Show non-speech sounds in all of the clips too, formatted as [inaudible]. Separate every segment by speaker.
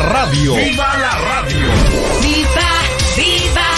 Speaker 1: radio! ¡Viva la radio! ¡Viva, viva,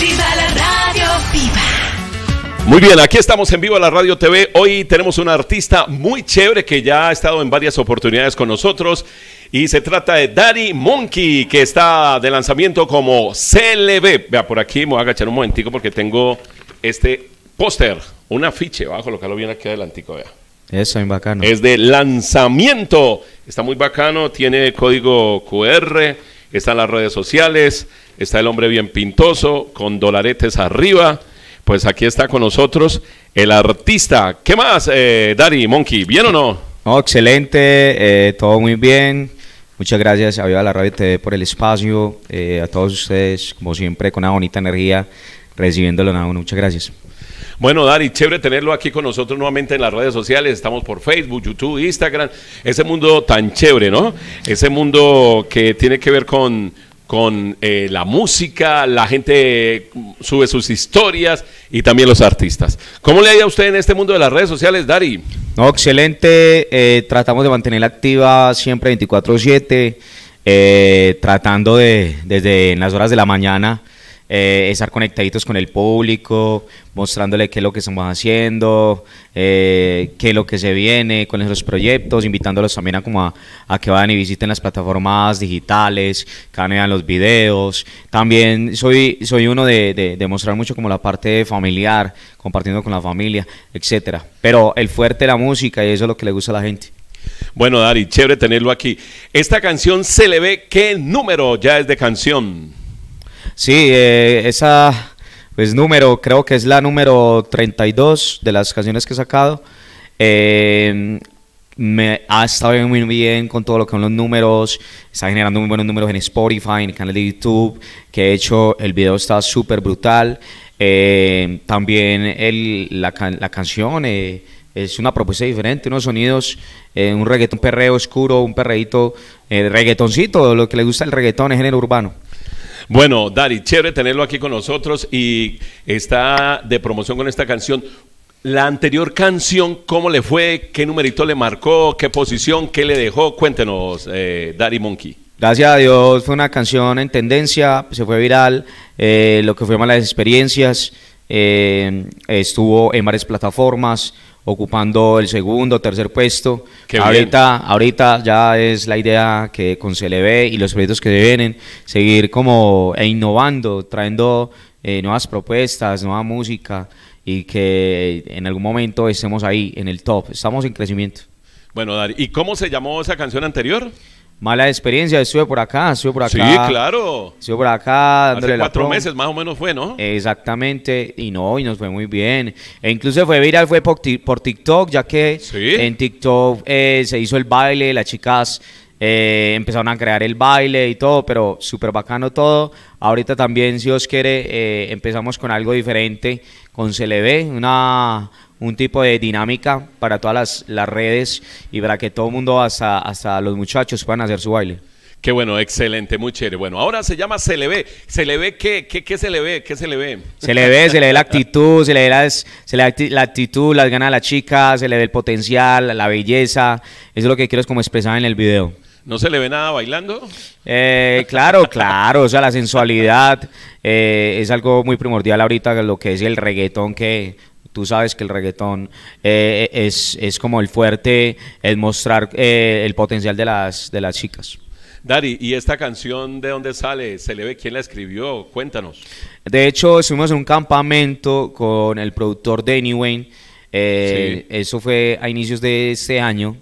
Speaker 1: viva la radio! ¡Viva!
Speaker 2: Muy bien, aquí estamos en Viva la Radio TV. Hoy tenemos una artista muy chévere que ya ha estado en varias oportunidades con nosotros. Y se trata de Daddy Monkey, que está de lanzamiento como CLB. Vea, por aquí me voy a agachar un momentico porque tengo este póster, un afiche. bajo lo que lo viene aquí adelantico, vea.
Speaker 3: Eso es bacano. Es de
Speaker 2: lanzamiento. Está muy bacano, tiene código QR, está en las redes sociales, está el hombre bien pintoso, con dolaretes arriba. Pues aquí está con nosotros el artista. ¿Qué más, eh, Dari Monkey? ¿Bien o no?
Speaker 3: excelente, eh, todo muy bien. Muchas gracias a Viva la Radio TV por el espacio, eh, a todos ustedes, como siempre, con una bonita energía, recibiéndolo. Nada, muchas gracias.
Speaker 2: Bueno, Dari, chévere tenerlo aquí con nosotros nuevamente en las redes sociales. Estamos por Facebook, YouTube, Instagram. Ese mundo tan chévere, ¿no? Ese mundo que tiene que ver con, con eh, la música, la gente sube sus historias y también los artistas. ¿Cómo le ha ido a usted en este mundo de las redes sociales, Dari?
Speaker 3: No, excelente. Eh, tratamos de mantenerla activa siempre 24-7, eh, tratando de, desde las horas de la mañana, eh, estar conectaditos con el público, mostrándole qué es lo que estamos haciendo, eh, qué es lo que se viene, cuáles son los proyectos, invitándolos también a, como a, que vayan y visiten las plataformas digitales, que vean los videos. También soy, soy uno de, de, de, mostrar mucho como la parte familiar, compartiendo con la familia, etcétera. Pero el fuerte es la música y eso es lo que le gusta a la gente. Bueno, Dari, chévere tenerlo aquí. Esta canción se le ve qué número ya es de canción. Sí, eh, esa pues número, creo que es la número 32 de las canciones que he sacado. Em, me ha estado muy bien con todo lo que son los números, está generando muy buenos números en Spotify, en el canal de YouTube, que he hecho, el video está súper brutal. Em, también el, la, la canción eh, es una propuesta diferente, unos sonidos, eh, un reggaetón perreo oscuro, un perreíto, reggaetoncito, lo que le gusta el reggaetón es género urbano.
Speaker 2: Bueno, Dari, chévere tenerlo aquí con nosotros y está de promoción con esta canción. La anterior canción, ¿cómo le fue? ¿Qué numerito le marcó? ¿Qué posición? ¿Qué le dejó? Cuéntenos, eh, Dari Monkey.
Speaker 3: Gracias a Dios, fue una canción en tendencia, se fue viral, eh, lo que fue malas experiencias, eh, estuvo en varias plataformas, ocupando el segundo, tercer puesto. ahorita, ahorita ya es la idea que con CLB y los proyectos que vienen, seguir como e innovando, trayendo eh, nuevas propuestas, nueva música y que en algún momento estemos ahí en el top. Estamos en crecimiento.
Speaker 2: Bueno, Darío, ¿y cómo se llamó esa canción anterior?
Speaker 3: mala experiencia. Estuve por acá, estuve por acá. Sí, claro. Estuve por acá. cuatro meses
Speaker 2: más o menos fue, ¿no?
Speaker 3: Exactamente. Y no, y nos fue muy bien. E incluso fue viral, fue por, TikTok, ya que en TikTok eh, se hizo el baile, las chicas eh, empezaron a crear el baile y todo, pero súper bacano todo. Ahorita también, si os quiere, eh, empezamos con algo diferente con ve, una, un tipo de dinámica para todas las, redes y para que todo el mundo, hasta, los muchachos, puedan hacer su baile. Qué bueno, excelente, muy chévere. Bueno, ahora se llama
Speaker 2: se le ve. ¿Se le ve qué? ¿Qué, qué se le ve? ¿Qué se le ve?
Speaker 3: Se le ve, se le la actitud, se le ve la, actitud, las ganas de la chica, se le ve el potencial, la belleza. Eso es lo que quiero como expresar en el video.
Speaker 2: ¿No se le ve nada bailando?
Speaker 3: Eh, claro, claro, o sea, la sensualidad eh, es algo muy primordial ahorita, lo que es el reggaetón, que tú sabes que el reggaetón eh, es, es, como el fuerte, es mostrar el potencial de las, de las chicas.
Speaker 2: Dari, ¿y esta canción de dónde sale? ¿Se le ve quién la escribió? Cuéntanos.
Speaker 3: De hecho, estuvimos en un campamento con el productor Danny Wayne. Eso fue a inicios de este año.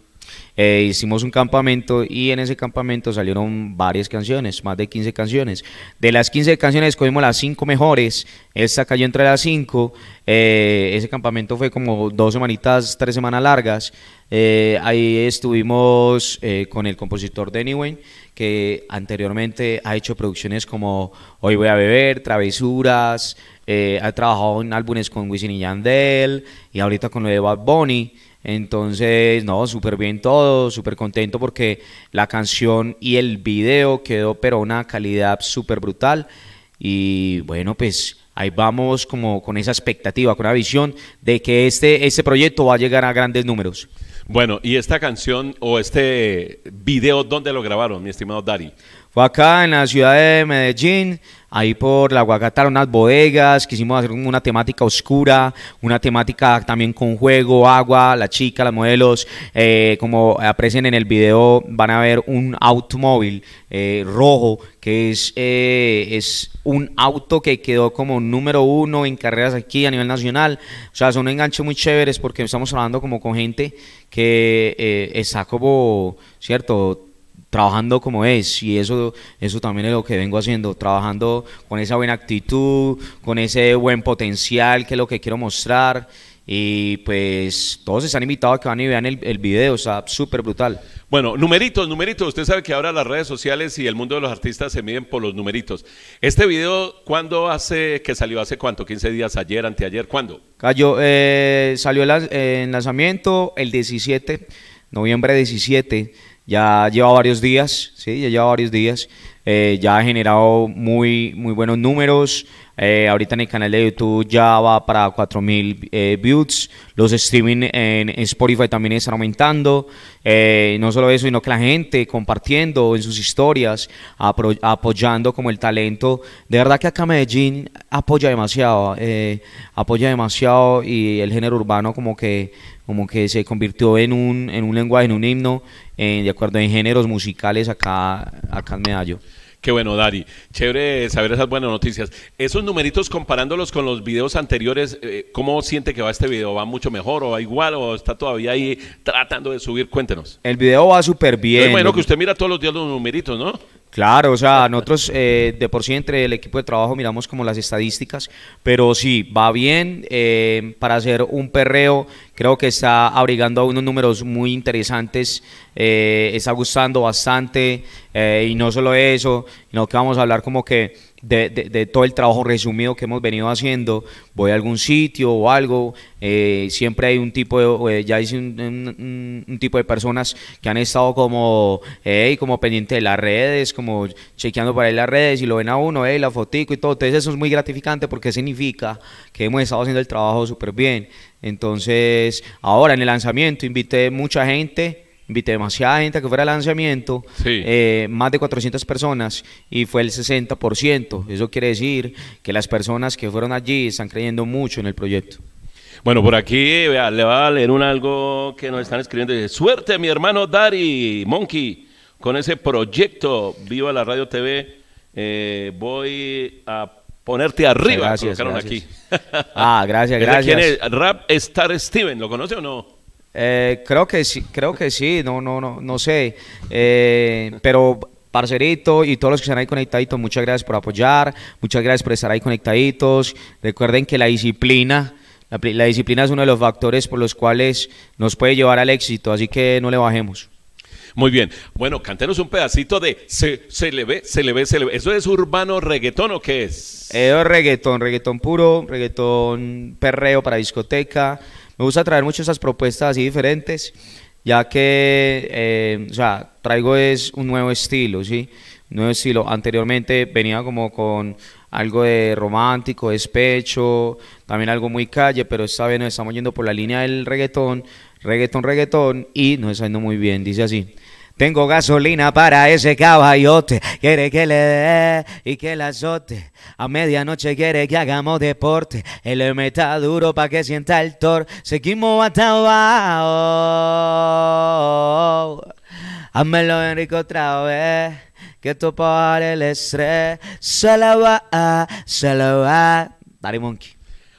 Speaker 3: Eh, hicimos un campamento y en ese campamento salieron varias canciones, más de 15 canciones. De las 15 canciones escogimos las 5 mejores, esta cayó entre las 5, eh, ese campamento fue como dos semanitas, tres semanas largas. Eh, ahí estuvimos con el compositor Danny Wayne, que anteriormente ha hecho producciones como Hoy voy a beber, Travesuras, ha trabajado en álbumes con Wisin y Yandel y ahorita con lo de Bad Bunny. Entonces, no, súper bien todo, súper contento porque la canción y el video quedó pero una calidad súper brutal. Y bueno, pues ahí vamos como con esa expectativa, con la visión de que este, este proyecto va a llegar a grandes números. Bueno, ¿y esta canción o
Speaker 2: este video dónde lo grabaron, mi estimado Dari?
Speaker 3: Fue acá en la ciudad de Medellín, ahí por la Guagatara, unas bodegas, quisimos hacer una temática oscura, una temática también con juego, agua, la chica, las modelos, eh, como aprecian en el video van a ver un automóvil eh, rojo, que es, eh, es un auto que quedó como número uno en carreras aquí a nivel nacional, o sea, son enganches muy chéveres porque estamos hablando como con gente que está como, ¿cierto?, trabajando como es y eso, eso también es lo que vengo haciendo, trabajando con esa buena actitud, con ese buen potencial que es lo que quiero mostrar. Y pues todos están invitados a que van y vean el, el video, está súper brutal. Bueno, numeritos, numeritos.
Speaker 2: Usted sabe que ahora las redes sociales y el mundo de los artistas se miden por los numeritos. ¿Este video cuándo hace que salió? ¿Hace cuánto? ¿15 días? ¿Ayer? ¿Anteayer? ¿Cuándo?
Speaker 3: Cayó, eh, salió eh, el, lanzamiento el 17, noviembre 17 ya lleva varios días, sí, ya lleva varios días, eh, ya ha generado muy, muy buenos números, eh, ahorita en el canal de YouTube ya va para 4000 eh, views. Los streaming en, Spotify también están aumentando. Eh, no solo eso, sino que la gente compartiendo en sus historias, apoyando como el talento. De verdad que acá Medellín apoya demasiado, eh, apoya demasiado y el género urbano como que como que se convirtió en un, en un lenguaje, en un himno, de acuerdo en géneros musicales acá, acá en Medallo. Qué bueno, Dari.
Speaker 2: Chévere saber esas buenas noticias. Esos numeritos comparándolos con los videos anteriores, eh, ¿cómo siente que va este video? ¿Va mucho mejor o va igual o está todavía ahí tratando de subir? Cuéntenos.
Speaker 3: El video va súper bien. Es bueno que
Speaker 2: usted mira todos los días los numeritos, ¿no?
Speaker 3: Claro, o sea, nosotros eh, de por sí entre el equipo de trabajo miramos como las estadísticas, pero sí, va bien eh, para hacer un perreo, creo que está abrigando unos números muy interesantes, eh, está gustando bastante, y no solo eso, sino que vamos a hablar como que de, todo el trabajo resumido que hemos venido haciendo. Voy a algún sitio o algo, eh, siempre hay un tipo de, eh, ya un, tipo de personas que han estado como, hey, como pendiente de las redes, como chequeando para ahí las redes y lo ven a uno, la fotico y todo. Entonces eso es muy gratificante porque significa que hemos estado haciendo el trabajo súper bien. Entonces, ahora en el lanzamiento invité mucha gente, invité demasiada gente que fuera al lanzamiento, eh, más de 400 personas y fue el 60%. Eso quiere decir que las personas que fueron allí están creyendo mucho en el proyecto. Bueno, por aquí le va a leer un algo que nos están escribiendo. suerte mi hermano
Speaker 2: Dari Monkey con ese proyecto. Viva la Radio TV. Eh, voy a
Speaker 3: ponerte arriba. Gracias, aquí. [laughs] Ah, gracias, gracias. ¿Quién Rap Star Steven, ¿lo conoce o no? Eh, creo que sí, creo que sí, no, no, no, no sé. Eh, pero parcerito y todos los que están ahí conectaditos, muchas gracias por apoyar, muchas gracias por estar ahí conectaditos. Recuerden que la disciplina, la, disciplina es uno de los factores por los cuales nos puede llevar al éxito, así que no le bajemos. Muy bien.
Speaker 2: Bueno, cantenos un pedacito de se, se le ve, se le ve, se le ve. ¿Eso es urbano reggaetón o qué es?
Speaker 3: es eh, reggaetón, reggaetón puro, reggaetón perreo para discoteca. Me gusta traer mucho esas propuestas así diferentes, ya que, eh, o sea, traigo es un nuevo estilo, ¿sí? Un nuevo estilo. Anteriormente venía como con algo de romántico, despecho, también algo muy calle, pero esta vez nos estamos yendo por la línea del reggaetón, reggaetón, reggaetón, y nos está yendo muy bien, dice así. Tengo gasolina para ese caballote. Quiere que le dé y que
Speaker 1: la azote. A medianoche quiere que hagamos deporte. El M está duro para que sienta el tor. Seguimos hasta abajo. Házmelo en otra vez. Que tu el estrés. Se la va, se la va. Monkey.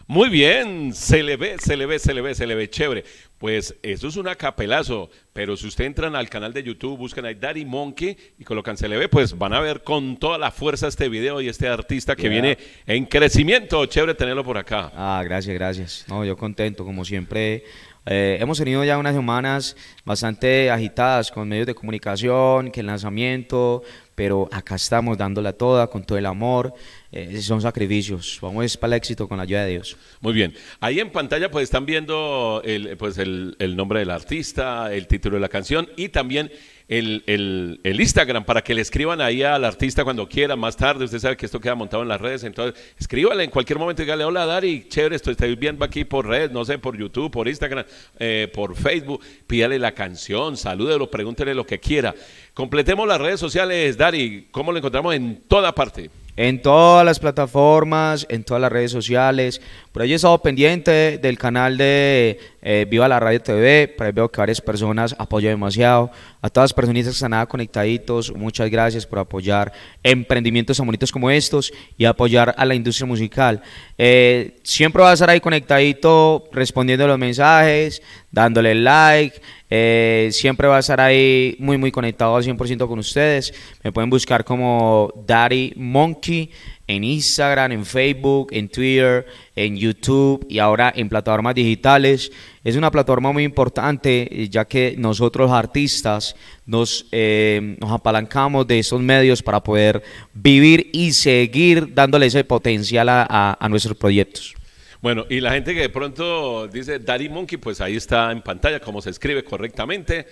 Speaker 2: Muy bien, se le ve, se le ve, se le ve, se le ve, chévere. Pues eso es un acapelazo, pero si ustedes entran al canal de YouTube, buscan a Daddy Monkey y colocan ve, pues van a ver con toda la fuerza este video y este artista que viene en crecimiento. Chévere tenerlo por acá.
Speaker 3: Ah, gracias, gracias. No, yo contento, como siempre, eh, hemos tenido ya unas semanas bastante agitadas con medios de comunicación, que el lanzamiento, pero acá estamos dándola toda, con todo el amor. Eh, son sacrificios. Vamos para el éxito con la ayuda de Dios. Muy bien.
Speaker 2: Ahí en pantalla pues están viendo el, pues, el, el nombre del artista, el título de la canción y también el, el, el, Instagram para que le escriban ahí al artista cuando quiera, más tarde. Usted sabe que esto queda montado en las redes, entonces escríbale en cualquier momento y dígale: Hola Dari, chévere, estoy, estoy viendo aquí por redes, no sé, por YouTube, por Instagram, eh, por Facebook. Pídale la canción, salúdelo, pregúntele lo que quiera. Completemos las redes sociales, Dari, ¿cómo lo encontramos en toda parte?
Speaker 3: en todas las plataformas, en todas las redes sociales. Por ahí he estado pendiente del canal de eh, Viva la Radio TV, por veo que varias personas apoyan demasiado. A todas las personas que están nada conectaditos, muchas gracias por apoyar emprendimientos tan bonitos como estos y apoyar a la industria musical. Eh, siempre va a estar ahí conectadito, respondiendo los mensajes, dándole like. Eh, siempre va a estar ahí muy, muy conectado al 100% con ustedes. Me pueden buscar como Daddy Monkey en Instagram, en Facebook, en Twitter, en YouTube y ahora en plataformas digitales. Es una plataforma muy importante eh, ya que nosotros los artistas nos, eh, nos apalancamos de esos medios para poder vivir y seguir dándole ese potencial a, a nuestros proyectos.
Speaker 2: Bueno, y la gente que de pronto dice Daddy Monkey, pues ahí está en pantalla cómo se escribe correctamente.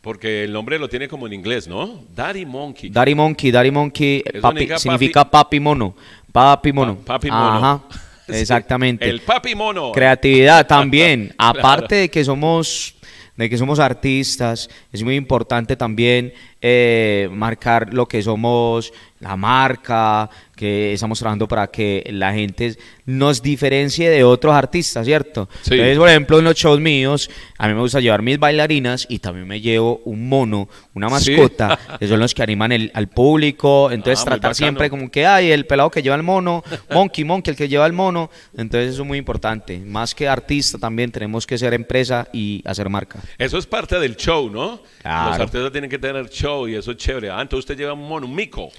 Speaker 2: Porque el nombre lo tiene como en inglés, ¿no? Daddy Monkey. Daddy
Speaker 3: Monkey, Daddy Monkey, significa, papi, mono. Papi mono. papi mono. Ajá. [laughs] Exactamente. El papi mono. Creatividad también. [laughs] Aparte de que somos de que somos artistas, es muy importante también eh, marcar lo que somos, la marca, que estamos trabajando para que la gente nos diferencie de otros artistas, ¿cierto? Entonces, por ejemplo, en los shows míos, a mí me gusta llevar mis bailarinas y también me llevo un mono, una mascota, [laughs] que son los que animan al público. Entonces, ah, tratar siempre como que hay el pelado que lleva el mono, monkey, monkey, el que lleva el mono. Entonces, eso es muy importante. Más que artista, también tenemos que ser empresa y hacer marca.
Speaker 2: Eso es parte del show, ¿no? Los artistas tienen que tener show y eso es chévere. Antes ah, entonces usted lleva un mono, un mico.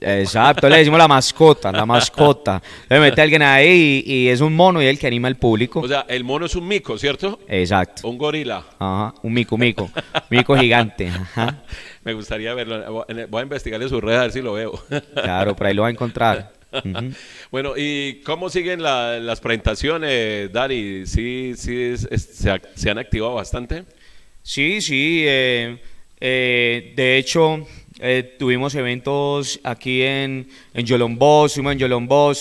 Speaker 3: Exacto, le decimos la mascota, la mascota. Le mete a alguien ahí y, es un mono y el que anima al público. O
Speaker 2: sea, el mono es un mico, ¿cierto?
Speaker 3: Exacto. Un gorila. Ajá, un mico, mico. mico gigante. [laughs]
Speaker 2: Me gustaría verlo. Voy a investigarle sus redes a ver si lo veo. [laughs]
Speaker 3: Claro, por ahí lo va a encontrar.
Speaker 2: Bueno, ¿y cómo siguen las presentaciones, Dari?
Speaker 3: ¿Sí, sí se, han activado bastante? Sí, sí. Eh, eh, de hecho eh, tuvimos eventos aquí en, en Yolombó, en Yolombó,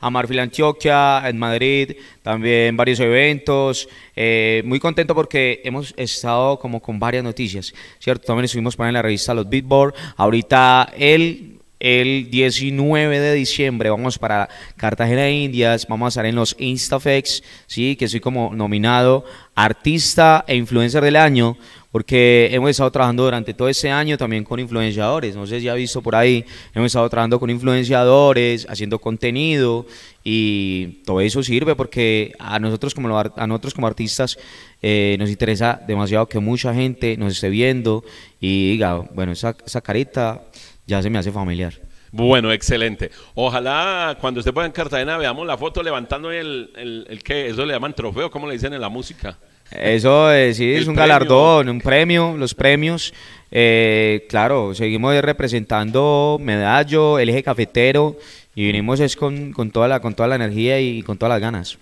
Speaker 3: a Marfil Antioquia, en Madrid, también varios eventos. Eh, muy contento porque hemos estado como con varias noticias, ¿cierto? También estuvimos para en la revista Los Beatboard Ahorita el 19 de diciembre vamos para Cartagena de Indias, vamos a estar en los Instafex, sí, que soy como nominado artista e influencer del año porque hemos estado trabajando durante todo ese año también con influenciadores. No sé si ha visto por ahí, hemos estado trabajando con influenciadores, haciendo contenido y todo eso sirve porque a nosotros como, a nosotros como artistas eh, nos interesa demasiado que mucha gente nos esté viendo y diga, bueno, esa, esa carita ya se me hace familiar. Bueno,
Speaker 2: excelente. Ojalá cuando usted pueda en Cartagena veamos la foto levantando el, el, el que, eso le llaman trofeo, ¿cómo le dicen en la música?
Speaker 3: Eso eh, sí, es un galardón, un premio, los premios. Eh, claro, seguimos representando Medallo, el eje cafetero y vinimos es con, toda la, con toda la energía y con todas las ganas.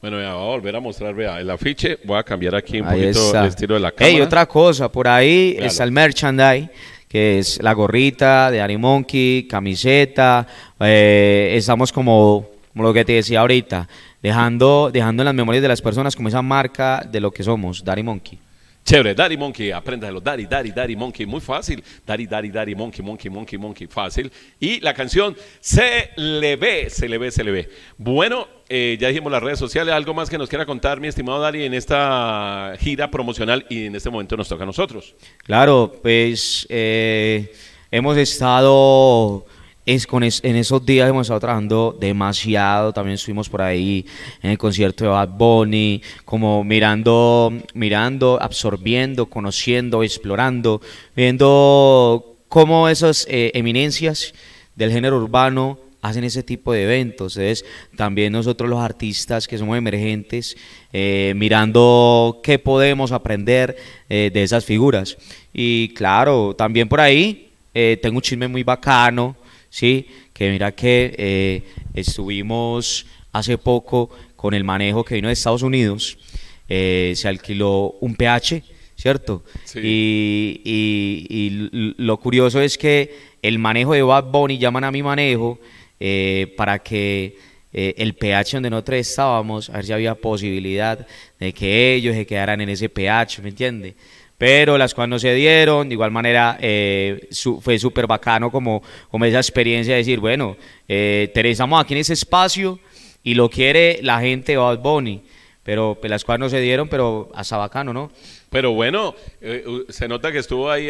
Speaker 3: Bueno, ya voy a
Speaker 2: volver a mostrar, el afiche, voy a cambiar aquí un poquito el estilo de la cámara. y otra
Speaker 3: cosa, por ahí está el merchandise, que es la gorrita de Ari Monkey, camiseta, eh, estamos como como lo que te decía ahorita, dejando, dejando en las memorias de las personas como esa marca de lo que somos, Daddy Monkey.
Speaker 2: Chévere, Daddy Monkey, apréndatelo, Daddy, Daddy, Daddy Monkey, muy fácil. Daddy, Daddy, Daddy Monkey, Monkey, Monkey, Monkey, fácil. Y la canción se le ve, se le ve, se le ve. Bueno, eh, ya dijimos las redes sociales. ¿Algo más que nos quiera contar, mi estimado Daddy, en esta gira promocional y en este momento nos toca a nosotros?
Speaker 3: Claro, pues eh, hemos estado es con en esos días hemos estado trabajando demasiado. También estuvimos por ahí en el concierto de Bad Bunny, como mirando, mirando, absorbiendo, conociendo, explorando, viendo cómo esas eh, eminencias del género urbano hacen ese tipo de eventos. Entonces, también nosotros los artistas que somos emergentes, eh, mirando qué podemos aprender eh, de esas figuras. Y claro, también por ahí tengo un chisme muy bacano ¿sí? Que mira que eh, estuvimos hace poco con el manejo que vino de Estados Unidos, eh, se alquiló un PH, ¿cierto? Y, lo curioso es que el manejo de Bad Bunny llaman a mi manejo eh, para que el PH donde nosotros estábamos, a ver si había posibilidad de que ellos se quedaran en ese PH, ¿me entiende? pero las cuales no se dieron. De igual manera, eh, fue súper bacano como, como esa experiencia de decir, bueno, eh, estamos aquí en ese espacio y lo quiere la gente de Bad Bunny, pero pues, las cuales no se dieron, pero hasta bacano, ¿no?
Speaker 2: Pero bueno, eh, se nota que estuvo ahí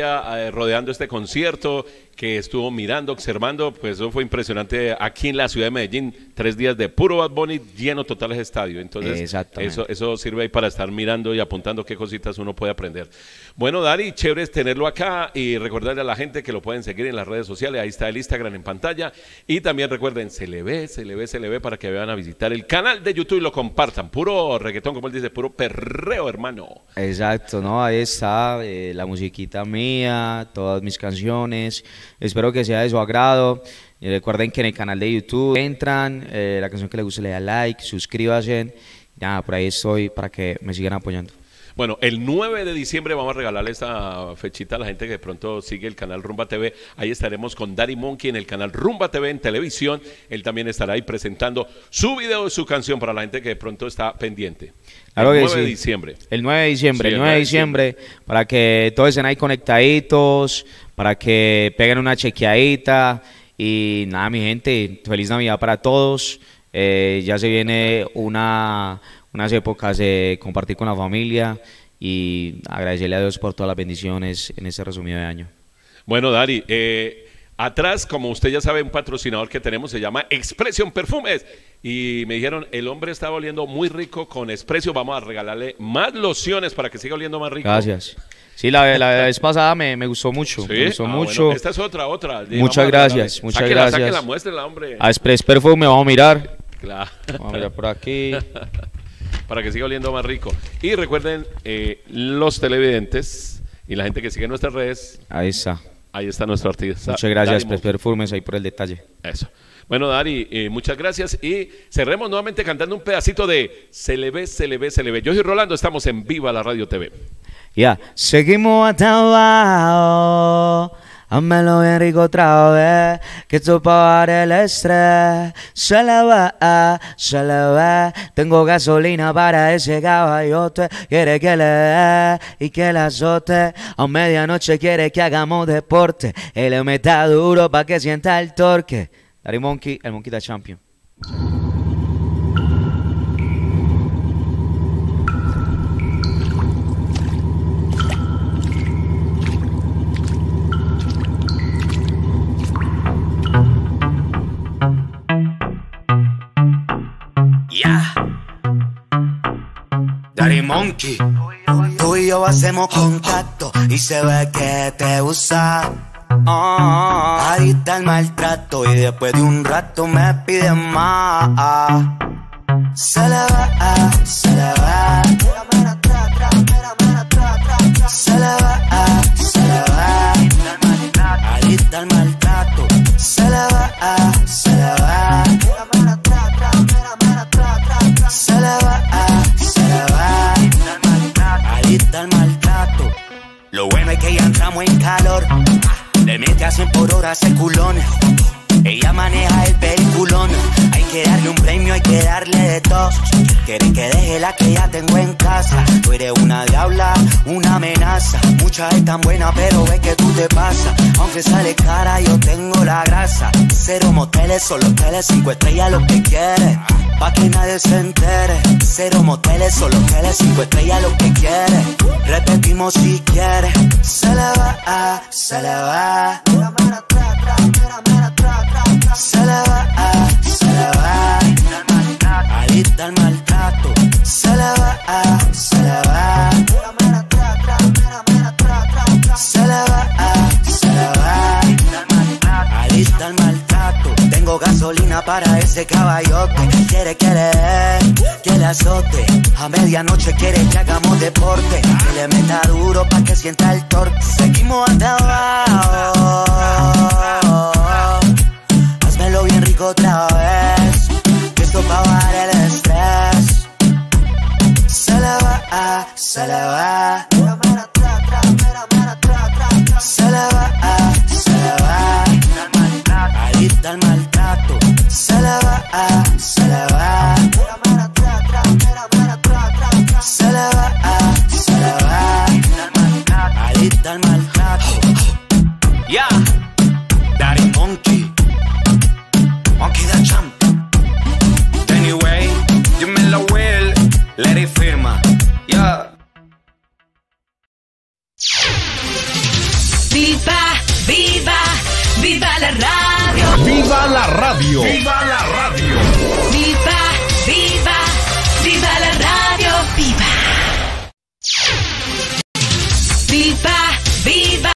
Speaker 2: rodeando este concierto que estuvo mirando, observando, pues eso fue impresionante aquí en la ciudad de Medellín, tres días de puro Bad Bunny lleno total de estadio. Entonces, eso, eso sirve ahí para estar mirando y apuntando qué cositas uno puede aprender. Bueno, Dari, chévere es tenerlo acá y recordarle a la gente que lo pueden seguir en las redes sociales, ahí está el Instagram en pantalla y también recuerden, se le ve, se le ve, se le ve para que vayan a visitar el canal de YouTube y lo compartan. Puro reggaetón, como él dice, puro perreo, hermano.
Speaker 3: Exacto, ¿no? Ahí está eh, la musiquita mía, todas mis canciones. Espero que sea de su agrado. Y eh, recuerden que en el canal de YouTube entran, eh, la canción que les guste le da like, suscríbanse. ya por ahí estoy para que me sigan apoyando.
Speaker 2: Bueno, el 9 de diciembre vamos a regalarle esta fechita a la gente que de pronto sigue el canal Rumba TV. Ahí estaremos con Daddy Monkey en el canal Rumba TV en televisión. Él también estará ahí presentando su video y su canción para la gente que de pronto está pendiente. Claro el 9 de diciembre.
Speaker 3: El 9 de diciembre, el 9 de diciembre, para que todos estén ahí conectaditos, para que peguen una chequeadita. Y nada, mi gente, feliz Navidad para todos. Eh, ya se viene una, unas épocas de compartir con la familia y agradecerle a Dios por todas las bendiciones en este resumido de año.
Speaker 2: Bueno, Dari, eh, atrás, como usted ya sabe, un patrocinador que tenemos se llama Expresión Perfumes. Y me dijeron, el hombre está oliendo muy rico con Expresión. vamos a regalarle más lociones para que siga oliendo más rico. Gracias.
Speaker 3: Sí, la, la, vez pasada me, me gustó mucho. ¿Sí? Me gustó ah, mucho. esta es otra, otra. Muchas gracias, muchas gracias. A Express Perfume vamos a mirar. Claro. Vamos a mirar por aquí. [laughs] Para
Speaker 2: que siga oliendo más rico. Y recuerden, eh, los televidentes y la gente que sigue nuestras redes.
Speaker 3: Ahí está. Ahí está nuestro artista. Muchas gracias, Express Perfumes, ahí por el detalle. Eso.
Speaker 2: Bueno, Dari, eh, muchas gracias y cerremos nuevamente cantando un pedacito de Se le ve, se le ve, se le ve. Yo soy Rolando, estamos en Viva la Radio TV.
Speaker 3: Ya, seguimos hasta
Speaker 1: abajo. Hámelo bien rico otra vez, que esto para el estrés. Se le va, se le Tengo gasolina para ese caballote. Quiere que le dé y que la azote. A medianoche quiere que hagamos deporte. Él me meta duro para que sienta el torque.
Speaker 3: Dari Monkey, el Monquita da Champion. Daddy Monkey. Tú
Speaker 1: y yo hacemos contacto y se ve que te usa. Oh, ah, ahí el maltrato y después de un rato me pide más. Se le va, se le va Se le va estamos en calor. Le mete a 100 por hora ese culón. Ella maneja el vehículo que darle de todo. Quieren que deje la que ya tengo en casa. Tú eres una diabla, una amenaza. Muchas están buena, pero ve que tú te pasas. Aunque sale cara, yo tengo la grasa. Cero moteles, solo hoteles, cinco estrellas, lo que quieres. Pa' que nadie se entere. Cero moteles, solo hoteles, cinco estrellas, lo que quieres. Repetimos si quieres. Se le va, ah, se le Se va. para ese caballote, quiere, quiere que le azote. A medianoche quiere que hagamos deporte, que le meta duro pa' que sienta el torque. Seguimos andando, abajo. Hazmelo bien rico otra vez, que esto pa' bajar el estrés. Se la va, se la va.